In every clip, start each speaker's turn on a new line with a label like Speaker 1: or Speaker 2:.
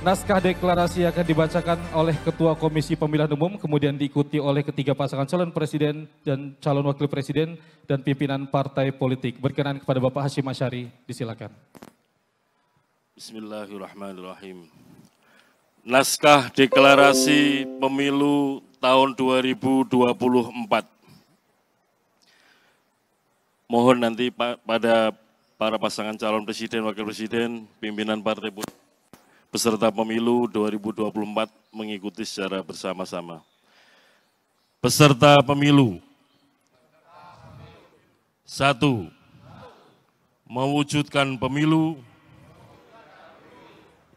Speaker 1: Naskah deklarasi akan dibacakan oleh Ketua Komisi Pemilihan Umum, kemudian diikuti oleh ketiga pasangan calon presiden dan calon wakil presiden dan pimpinan partai politik. Berkenan kepada Bapak Hashim Asyari, disilakan.
Speaker 2: Bismillahirrahmanirrahim. Naskah deklarasi pemilu tahun 2024. Mohon nanti pada para pasangan calon presiden, wakil presiden, pimpinan partai politik peserta pemilu 2024 mengikuti secara bersama-sama. Peserta pemilu. Satu. Mewujudkan pemilu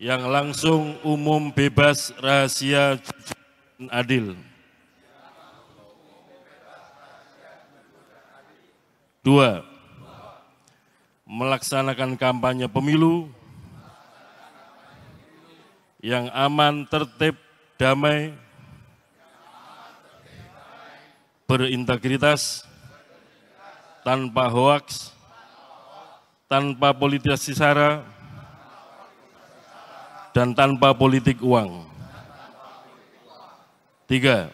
Speaker 2: yang langsung, umum, bebas, rahasia, dan adil. Dua. Melaksanakan kampanye pemilu yang aman, tertib, damai, berintegritas, tanpa hoaks, tanpa politisasi sara, dan tanpa politik uang. Tiga,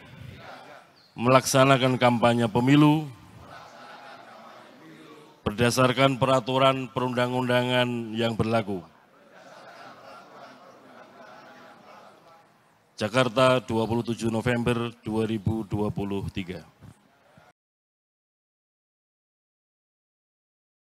Speaker 2: melaksanakan kampanye pemilu berdasarkan peraturan perundang-undangan yang berlaku. Jakarta 27 November 2023.